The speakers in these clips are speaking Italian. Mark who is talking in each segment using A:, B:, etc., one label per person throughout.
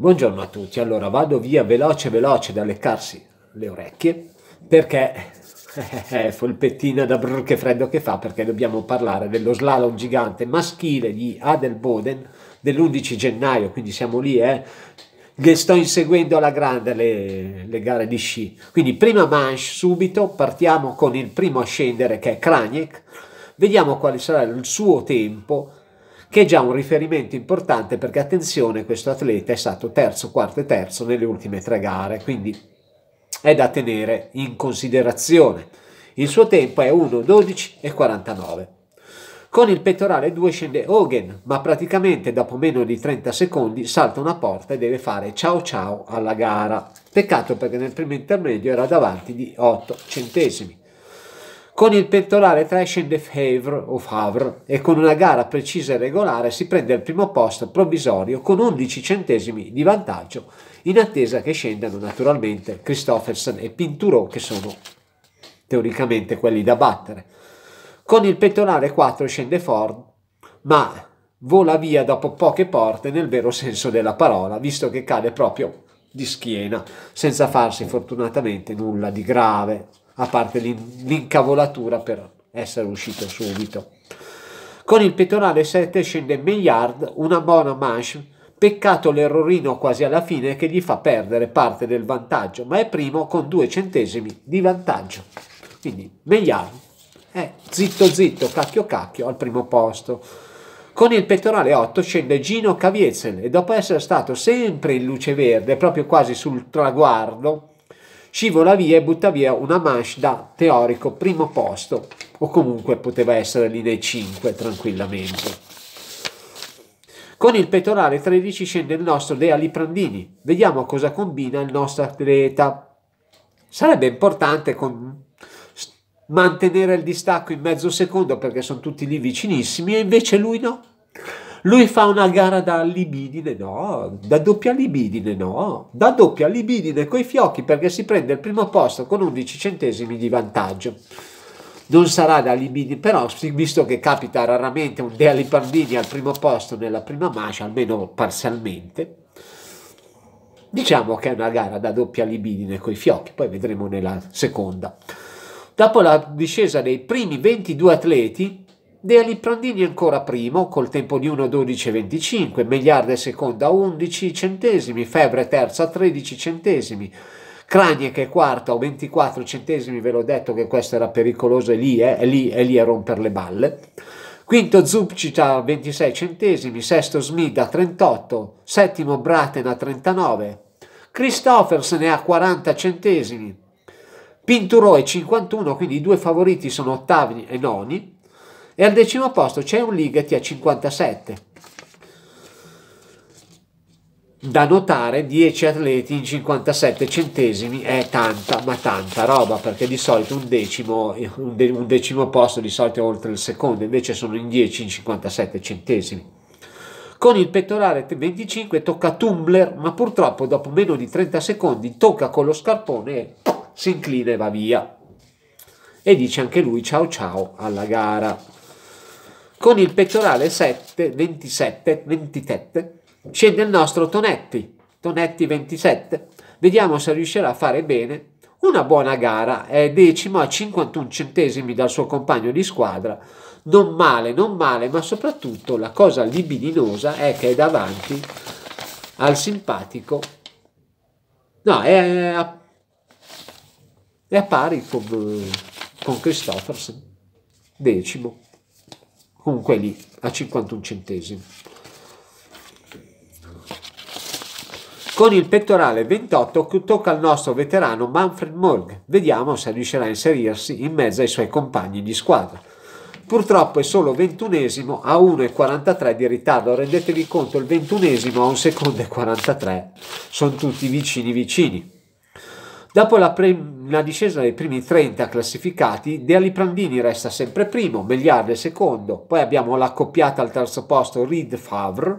A: Buongiorno a tutti, allora vado via veloce veloce da leccarsi le orecchie perché è eh, folpettina da brr che freddo che fa perché dobbiamo parlare dello slalom gigante maschile di Adelboden dell'11 gennaio, quindi siamo lì eh, le sto inseguendo alla grande le, le, gare di sci. Quindi prima manche subito, partiamo con il primo a scendere che è Kranjek, vediamo quale sarà il suo tempo che è già un riferimento importante perché attenzione, questo atleta è stato terzo, quarto e terzo nelle ultime tre gare, quindi è da tenere in considerazione. Il suo tempo è 1.12 e 49. Con il pettorale 2 scende Hogan, ma praticamente dopo meno di 30 secondi salta una porta e deve fare ciao ciao alla gara. Peccato perché nel primo intermedio era davanti di 8 centesimi. Con il pettorale tra scende Favre, Favre e con una gara precisa e regolare si prende il primo posto provvisorio con 11 centesimi di vantaggio in attesa che scendano naturalmente Christoffersen e Pinturo che sono teoricamente quelli da battere. Con il pettorale 4 scende Ford ma vola via dopo poche porte nel vero senso della parola visto che cade proprio di schiena senza farsi fortunatamente nulla di grave a parte l'incavolatura per essere uscito subito. Con il pettorale 7 scende Meillard, una buona manche, peccato l'errorino quasi alla fine che gli fa perdere parte del vantaggio, ma è primo con due centesimi di vantaggio. Quindi Meillard è zitto zitto, cacchio cacchio al primo posto. Con il pettorale 8 scende Gino Caviezel e dopo essere stato sempre in luce verde, proprio quasi sul traguardo, scivola via e butta via una Mash da teorico primo posto o comunque poteva essere lì nei 5 tranquillamente. Con il pettorale 13 scende il nostro De Aliprandini. Vediamo cosa combina il nostro atleta. Sarebbe importante con... mantenere il distacco in mezzo secondo perché sono tutti lì vicinissimi e invece lui no. Lui fa una gara da libidine, no, da doppia libidine, no, da doppia libidine coi fiocchi perché si prende il primo posto con 11 centesimi di vantaggio. Non sarà da libidine, però visto che capita raramente un Dea Lipandini al primo posto nella prima mascia, almeno parzialmente, diciamo che è una gara da doppia libidine coi fiocchi, poi vedremo nella seconda. Dopo la discesa dei primi 22 atleti, De Prandini ancora primo, col tempo di 1.12.25, Megliarde seconda 11 centesimi, Febre terza 13 centesimi, Cranie che è quarta o 24 centesimi, ve l'ho detto che questo era pericoloso, e lì, eh, è lì, è lì a rompere le balle. Quinto Zubcic a 26 centesimi, sesto Smid a 38, settimo Braten a 39, Christophers ne ha 40 centesimi, Pinturò è 51, quindi i due favoriti sono ottavi e noni, e al decimo posto c'è un Ligeti a 57. Da notare 10 atleti in 57 centesimi è tanta, ma tanta roba, perché di solito un decimo, un, de- un decimo posto di solito è oltre il secondo, invece sono in 10 in 57 centesimi. Con il pettorale 25 tocca Tumbler, ma purtroppo dopo meno di 30 secondi tocca con lo scarpone e si inclina e va via. E dice anche lui ciao ciao alla gara. Con il pettorale 7, 27, 27 scende il nostro Tonetti, Tonetti 27. Vediamo se riuscirà a fare bene. Una buona gara, è decimo a 51 centesimi dal suo compagno di squadra. Non male, non male, ma soprattutto la cosa libidinosa è che è davanti al simpatico. No, è a, è a pari con, con Christofferson, decimo comunque lì a 51 centesimi. Con il pettorale 28 tocca al nostro veterano Manfred Morg, vediamo se riuscirà a inserirsi in mezzo ai suoi compagni di squadra. Purtroppo è solo 21esimo a 1,43 di ritardo, rendetevi conto il 21esimo a 1,43 secondo e sono tutti vicini vicini. Dopo la, la, discesa dei primi 30 classificati, De Aliprandini resta sempre primo, Megliarde secondo, poi abbiamo l'accoppiata al terzo posto Reed Favre,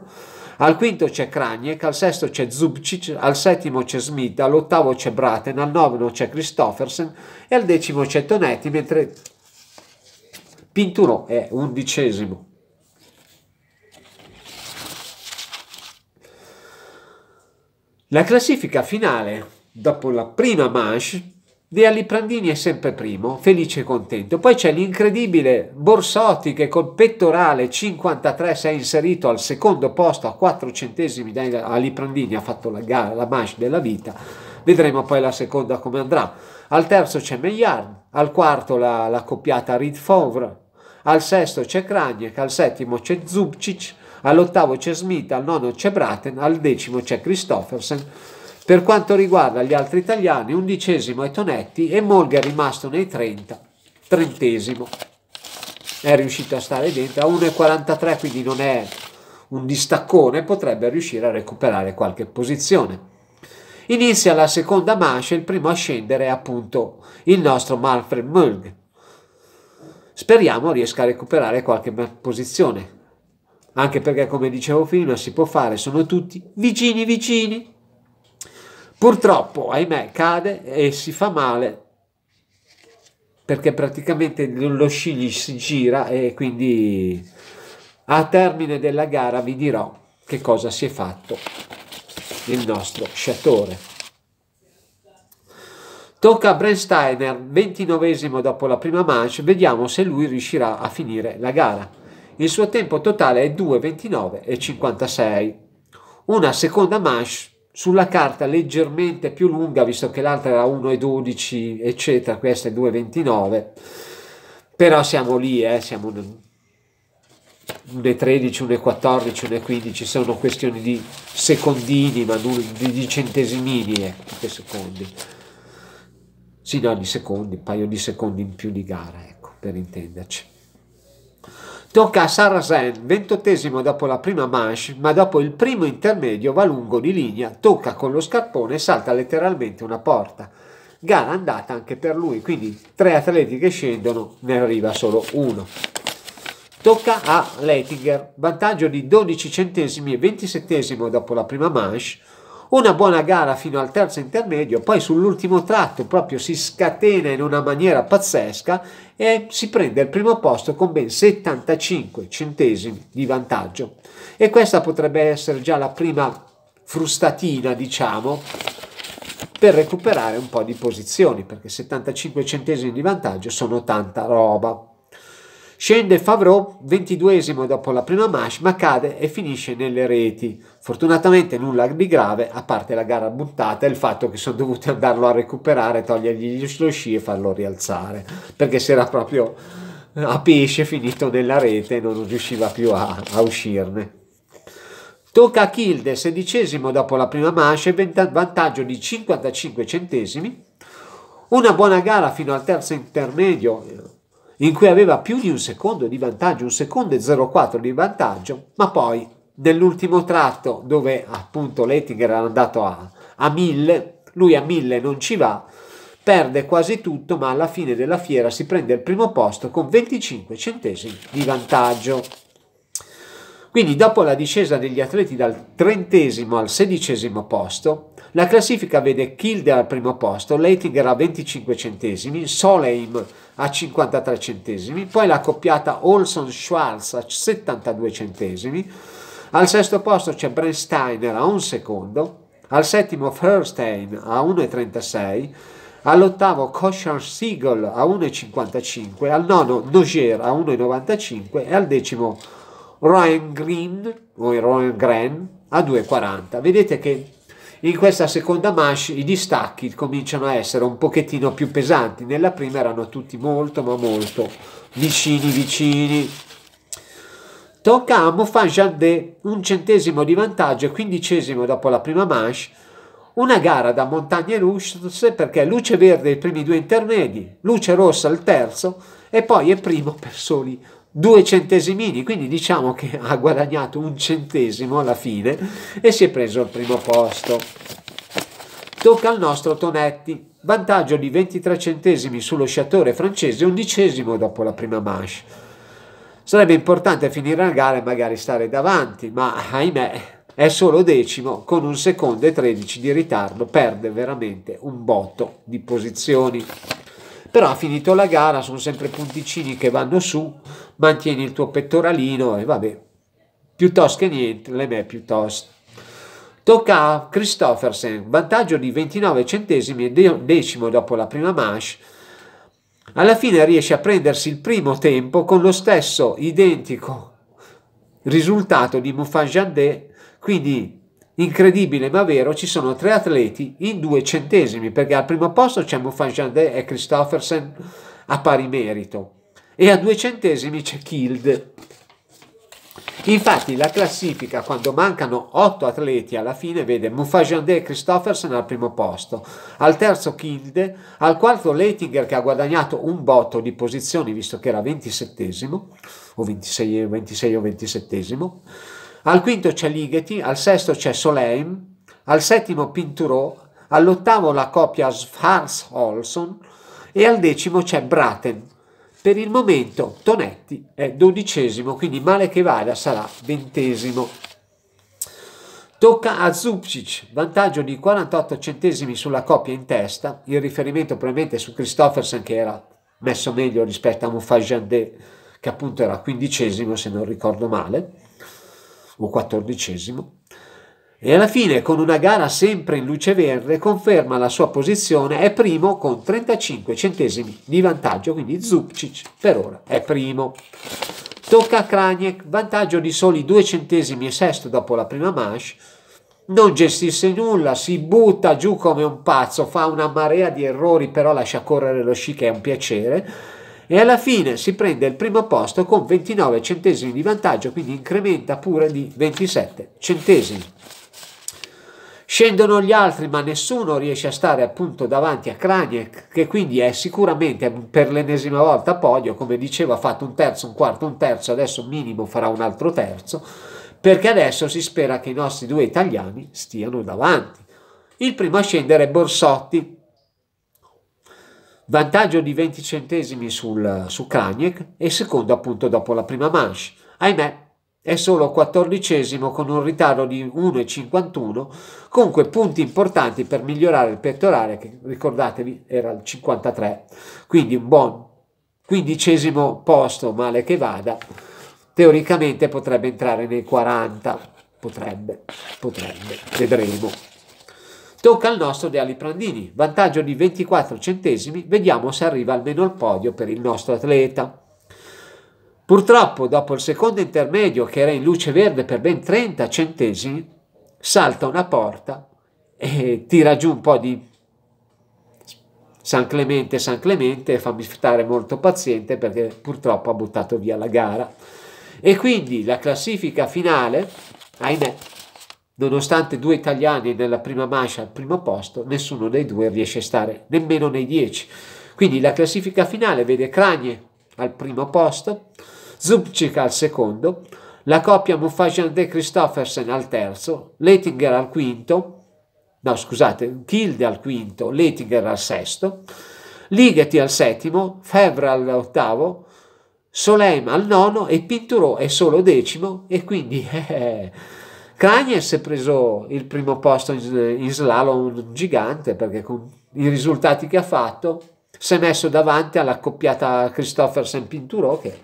A: al quinto c'è Kranjek, al sesto c'è Zubcic, al settimo c'è Smith, all'ottavo c'è Braten, al nono c'è Christoffersen e al decimo c'è Tonetti, mentre Pinturò è undicesimo. La classifica finale dopo la prima manche, De Aliprandini è sempre primo, felice e contento. Poi c'è l'incredibile Borsotti che col pettorale 53 si è inserito al secondo posto a 4 centesimi da Aliprandini, ha fatto la, gara, la manche della vita. Vedremo poi la seconda come andrà. Al terzo c'è Meillard, al quarto la, la coppiata Reed Favre, al sesto c'è Kranjek, al settimo c'è Zubcic, all'ottavo c'è Smith, al nono c'è Braten, al decimo c'è Christoffersen per quanto riguarda gli altri italiani, undicesimo è Tonetti e Molga è rimasto nei 30, trentesimo. È riuscito a stare dentro a 1,43, quindi non è un distaccone, potrebbe riuscire a recuperare qualche posizione. Inizia la seconda mancia, il primo a scendere è appunto il nostro Manfred Mulg. Speriamo riesca a recuperare qualche posizione, anche perché come dicevo prima si può fare, sono tutti vicini vicini. Purtroppo, ahimè, cade e si fa male perché praticamente lo sci gli si gira e quindi a termine della gara vi dirò che cosa si è fatto il nostro sciatore. Tocca a Brensteiner, 29 esimo dopo la prima manche, vediamo se lui riuscirà a finire la gara. Il suo tempo totale è 2.29.56. Una seconda manche sulla carta leggermente più lunga, visto che l'altra era 1,12 eccetera, questa è 2,29, però siamo lì, eh, siamo 1,13, 1,14, 1,15, sono questioni di secondini, ma di centesimini, ecco, eh, che secondi. Sì, no, di secondi, un paio di secondi in più di gara, ecco, per intenderci. Tocca a Sarrazin, ventottesimo dopo la prima manche, ma dopo il primo intermedio va lungo di linea, tocca con lo scarpone e salta letteralmente una porta. Gara andata anche per lui, quindi tre atleti che scendono, ne arriva solo uno. Tocca a Lettinger, vantaggio di 12 centesimi e 20 dopo la prima manche, una buona gara fino al terzo intermedio, poi sull'ultimo tratto proprio si scatena in una maniera pazzesca e si prende il primo posto con ben 75 centesimi di vantaggio. E questa potrebbe essere già la prima frustatina, diciamo, per recuperare un po' di posizioni, perché 75 centesimi di vantaggio sono tanta roba. Scende Favreau, ventiduesimo dopo la prima manche, ma cade e finisce nelle reti. Fortunatamente nulla di grave, a parte la gara buttata e il fatto che sono dovuti andarlo a recuperare, togliergli lo sci e farlo rialzare, perché si era proprio a pesce finito nella rete e non riusciva più a, a uscirne. Tocca a Kilde, sedicesimo dopo la prima manche, vantaggio di 55 centesimi. Una buona gara fino al terzo intermedio, in cui aveva più di un secondo di vantaggio, un secondo e 0,4 di vantaggio, ma poi nell'ultimo tratto dove appunto Lettinger era andato a, a 1000, lui a 1000 non ci va, perde quasi tutto ma alla fine della fiera si prende il primo posto con 25 centesimi di vantaggio. Quindi dopo la discesa degli atleti dal trentesimo al sedicesimo posto, la classifica vede Kilde al primo posto, Leitinger a 25 centesimi, Soleim a 53 centesimi, poi la coppiata Olson-Schwarz a 72 centesimi, al sesto posto c'è Brent Steiner a un secondo, al settimo Furstein a 1,36, all'ottavo Koshan Siegel a 1,55, al nono Nogier a 1,95 e al decimo Ryan Green, o Ryan Green a 2,40. Vedete che in questa seconda manche i distacchi cominciano a essere un pochettino più pesanti, nella prima erano tutti molto ma molto vicini vicini. Tocca a Mofan Jardet un centesimo di vantaggio e quindicesimo dopo la prima manche, una gara da montagne russe perché luce verde i primi due intermedi, luce rossa il terzo e poi è primo per soli due centesimini, quindi diciamo che ha guadagnato un centesimo alla fine e si è preso il primo posto. Tocca al nostro Tonetti, vantaggio di 23 centesimi sullo sciatore francese, undicesimo dopo la prima manche. Sarebbe importante finire la gara e magari stare davanti, ma ahimè è solo decimo, con un secondo e 13 di ritardo perde veramente un botto di posizioni però ha finito la gara, sono sempre punticini che vanno su, mantieni il tuo pettoralino e vabbè, piuttosto che niente, le me piuttosto. Tocca a Christoffersen, vantaggio di 29 centesimi e decimo dopo la prima manche. Alla fine riesce a prendersi il primo tempo con lo stesso identico risultato di Mufan Jandé, quindi incredibile ma vero, ci sono tre atleti in due centesimi, perché al primo posto c'è Jandé e Christoffersen a pari merito, e a due centesimi c'è Kild. Infatti la classifica, quando mancano otto atleti alla fine, vede Jandé e Christoffersen al primo posto, al terzo Kild, al quarto Leitinger che ha guadagnato un botto di posizioni visto che era 27 o 26, 26 o 27 al quinto c'è Ligeti, al sesto c'è Soleim, al settimo Pinturò, all'ottavo la coppia Svars Olson e al decimo c'è Braten. Per il momento Tonetti è dodicesimo, quindi male che vada sarà ventesimo. Tocca a Zupcic, vantaggio di 48 centesimi sulla coppia in testa, il riferimento probabilmente su Christoffersen che era messo meglio rispetto a Mufajandé che appunto era quindicesimo se non ricordo male o quattordicesimo, e alla fine con una gara sempre in luce verde conferma la sua posizione, è primo con 35 centesimi di vantaggio, quindi Zubcic per ora è primo. Tocca a Kraniek, vantaggio di soli 2 centesimi e sesto dopo la prima manche, non gestisce nulla, si butta giù come un pazzo, fa una marea di errori, però lascia correre lo sci che è un piacere e alla fine si prende il primo posto con 29 centesimi di vantaggio, quindi incrementa pure di 27 centesimi. Scendono gli altri, ma nessuno riesce a stare appunto davanti a Kraniek, che quindi è sicuramente per l'ennesima volta a podio. Come dicevo, ha fatto un terzo, un quarto, un terzo, adesso minimo farà un altro terzo, perché adesso si spera che i nostri due italiani stiano davanti. Il primo a scendere è Borsotti, vantaggio di 20 centesimi sul, su Kanyek e secondo appunto dopo la prima manche. Ahimè, è solo 14 con un ritardo di 1,51, comunque punti importanti per migliorare il pettorale che ricordatevi era il 53, quindi un buon quindicesimo posto, male che vada, teoricamente potrebbe entrare nei 40, potrebbe, potrebbe, vedremo. Tocca al nostro De Ali Prandini, vantaggio di 24 centesimi, vediamo se arriva almeno al podio per il nostro atleta. Purtroppo dopo il secondo intermedio che era in luce verde per ben 30 centesimi, salta una porta e tira giù un po' di San Clemente, San Clemente e fammi stare molto paziente perché purtroppo ha buttato via la gara. E quindi la classifica finale, ahimè, Nonostante due italiani nella prima mancia al primo posto, nessuno dei due riesce a stare nemmeno nei 10. Quindi la classifica finale vede Cragne al primo posto, Zubcic al secondo, la coppia Mufajan De Christoffersen al terzo, Lettinger al quinto, no scusate, Kilde al quinto, Lettinger al sesto, Ligeti al settimo, Febra all'ottavo, Solem al nono e Pinturò è solo decimo e quindi... Eh, eh Kanye è preso il primo posto in, in slalom gigante perché con i risultati che ha fatto si è messo davanti all'accoppiata Christopher Pinturò che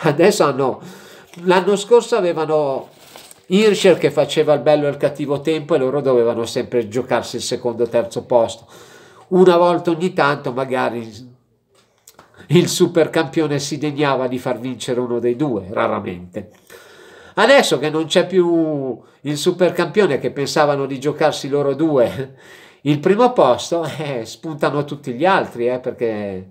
A: adesso hanno l'anno scorso avevano Hirscher che faceva il bello e il cattivo tempo e loro dovevano sempre giocarsi il secondo o terzo posto una volta ogni tanto magari il supercampione si degnava di far vincere uno dei due raramente Adesso che non c'è più il supercampione che pensavano di giocarsi loro due il primo posto, eh, spuntano tutti gli altri, eh, perché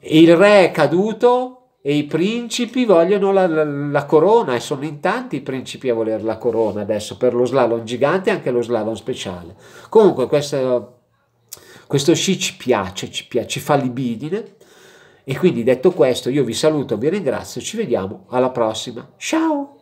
A: il re è caduto e i principi vogliono la, la, la, corona e sono in tanti i principi a voler la corona adesso per lo slalom gigante e anche lo slalom speciale. Comunque questo, questo sci ci piace, ci piace, ci fa libidine. E quindi detto questo, io vi saluto, vi ringrazio, ci vediamo alla prossima. Ciao!